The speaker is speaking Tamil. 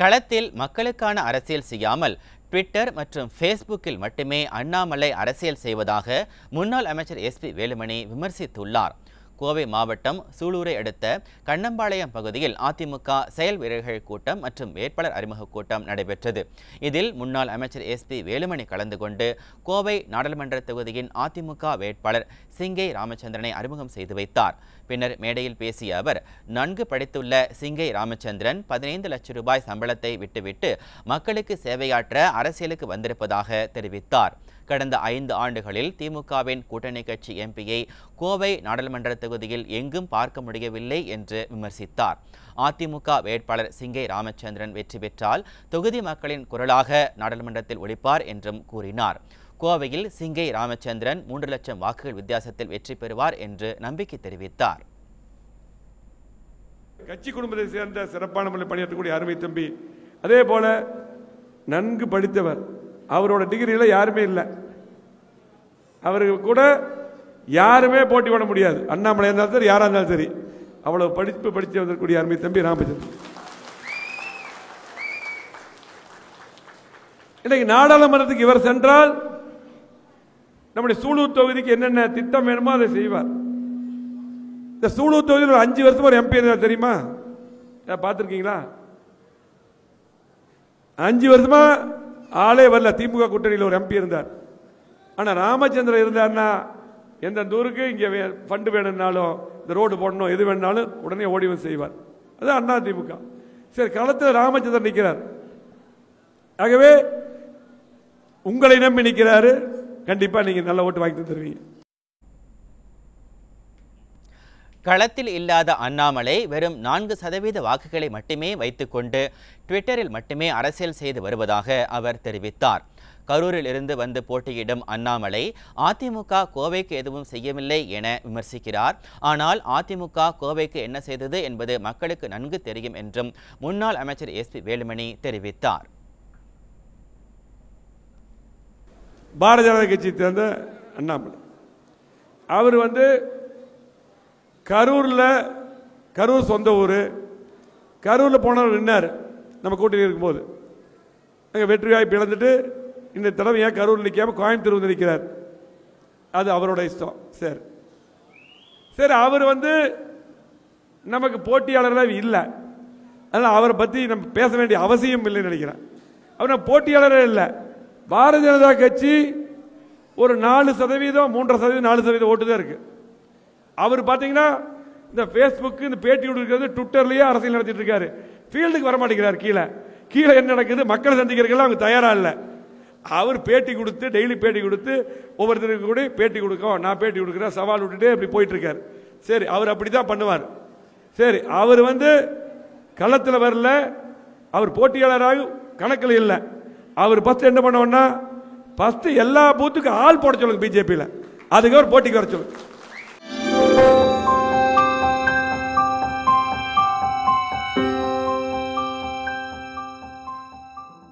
களத்தில் மக்களுக்கான அரசியல் செய்யாமல் ட்விட்டர் மற்றும் ஃபேஸ்புக்கில் மட்டுமே அண்ணாமலை அரசியல் செய்வதாக முன்னாள் அமைச்சர் எஸ் பி வேலுமணி விமர்சித்துள்ளார் கோவை மாவட்டம் சூலூரை அடுத்த கண்ணம்பாளையம் பகுதியில் அதிமுக செயல் வீரர்கள் கூட்டம் மற்றும் வேட்பாளர் அறிமுக கூட்டம் நடைபெற்றது இதில் முன்னாள் அமைச்சர் எஸ் பி வேலுமணி கலந்து கொண்டு கோவை நாடாளுமன்ற தொகுதியின் அதிமுக வேட்பாளர் சிங்கை ராமச்சந்திரனை அறிமுகம் செய்து வைத்தார் பின்னர் மேடையில் பேசிய அவர் நன்கு படித்துள்ள சிங்கை ராமச்சந்திரன் பதினைந்து லட்சம் ரூபாய் சம்பளத்தை விட்டுவிட்டு மக்களுக்கு சேவையாற்ற அரசியலுக்கு வந்திருப்பதாக தெரிவித்தார் கடந்த ஐந்து ஆண்டுகளில் திமுகவின் கூட்டணி கட்சி எம்பியை கோவை நாடாளுமன்ற தொகுதியில் எங்கும் பார்க்க முடியவில்லை என்று விமர்சித்தார் அதிமுக வேட்பாளர் சிங்கை ராமச்சந்திரன் வெற்றி பெற்றால் தொகுதி மக்களின் குரலாக நாடாளுமன்றத்தில் ஒழிப்பார் என்றும் கூறினார் கோவையில் சிங்கை ராமச்சந்திரன் மூன்று லட்சம் வாக்குகள் வித்தியாசத்தில் வெற்றி பெறுவார் என்று நம்பிக்கை தெரிவித்தார் கட்சி குடும்பத்தை சேர்ந்த சிறப்பான முறை பணியாற்றக்கூடிய அருமை தம்பி அதே போல நன்கு படித்தவர் அவரோட டிகிரியில் யாருமே இல்லை அவர்கள் கூட யாருமே போட்டி போட முடியாது அண்ணாமலையாக இருந்தாலும் சரி யாராக இருந்தாலும் சரி அவ்வளோ படிப்பு படித்து வந்திருக்கூடிய அருமை தம்பி ராமச்சந்திரன் இன்னைக்கு நாடாளுமன்றத்துக்கு இவர் சென்றால் நம்முடைய சூலூர் தொகுதிக்கு என்னென்ன திட்டம் வேணுமோ அதை செய்வார் இந்த சூலூர் தொகுதியில் ஒரு அஞ்சு வருஷம் ஒரு எம்பி இருந்தார் தெரியுமா பார்த்துருக்கீங்களா அஞ்சு வருஷமா ஆளே வரல திமுக கூட்டணியில் ஒரு எம்பி இருந்தார் ஆனால் ராமச்சந்திரன் இருந்தார்னா எந்த ஊருக்கு இங்கே ஃபண்டு வேணும்னாலும் இந்த ரோடு போடணும் எது வேணுனாலும் உடனே ஓடிவன் செய்வார் அது அண்ணா திமுக சரி களத்தில் ராமச்சந்திரன் நிற்கிறார் ஆகவே உங்களை நம்பி நிற்கிறாரு கண்டிப்பாக நீங்கள் நல்ல ஓட்டு வாங்கி தருவீங்க களத்தில் இல்லாத அண்ணாமலை வெறும் நான்கு சதவீத வாக்குகளை மட்டுமே வைத்துக்கொண்டு ட்விட்டரில் மட்டுமே அரசியல் செய்து வருவதாக அவர் தெரிவித்தார் கரூரில் இருந்து வந்து போட்டியிடும் அண்ணாமலை அதிமுக கோவைக்கு எதுவும் செய்யவில்லை என விமர்சிக்கிறார் ஆனால் அதிமுக கோவைக்கு என்ன செய்தது என்பது மக்களுக்கு நன்கு தெரியும் என்றும் முன்னாள் அமைச்சர் எஸ் பி வேலுமணி தெரிவித்தார் பாரதிய ஜனதா கட்சியை சேர்ந்த அண்ணாமலை அவர் வந்து கரூரில் கரூர் சொந்த ஊர் கரூரில் போனவர் நின்னார் நம்ம கூட்டணி இருக்கும்போது அங்கே வெற்றி வாய்ப்பு இழந்துட்டு இந்த தடவை ஏன் கரூர் நிற்காம கோயம்புத்தூர் வந்து நிற்கிறார் அது அவரோட இஷ்டம் சரி சரி அவர் வந்து நமக்கு போட்டியாளராக இல்லை அதனால் அவரை பற்றி நம்ம பேச வேண்டிய அவசியம் இல்லைன்னு நினைக்கிறேன் அவர் போட்டியாளரே இல்லை பாரதிய ஜனதா கட்சி ஒரு நாலு சதவீதம் மூன்றரை சதவீதம் நாலு சதவீதம் ஓட்டு தான் இருக்குது அவர் பார்த்தீங்கன்னா இந்த ஃபேஸ்புக்கு இந்த பேட்டி கொடுக்குறது ட்விட்டர்லேயே அரசியல் நடத்திட்டு இருக்காரு ஃபீல்டுக்கு வர மாட்டேங்கிறார் கீழே கீழே என்ன நடக்குது மக்களை சந்திக்கிறதுக்கெல்லாம் அவங்க தயாராக இல்லை அவர் பேட்டி கொடுத்து டெய்லி பேட்டி கொடுத்து ஒவ்வொருத்தருக்கு கூட பேட்டி கொடுக்கும் நான் பேட்டி கொடுக்குறேன் சவால் விட்டுட்டு அப்படி போயிட்டுருக்கார் சரி அவர் அப்படி தான் பண்ணுவார் சரி அவர் வந்து களத்தில் வரல அவர் போட்டியாளராக கணக்கில் இல்லை அவர் ஃபஸ்ட்டு என்ன பண்ணுவோன்னா ஃபஸ்ட்டு எல்லா பூத்துக்கும் ஆள் போட சொல்லுங்க பிஜேபியில் அதுக்கப்புறம் போட்டிக்கு வர சொல்லுங்க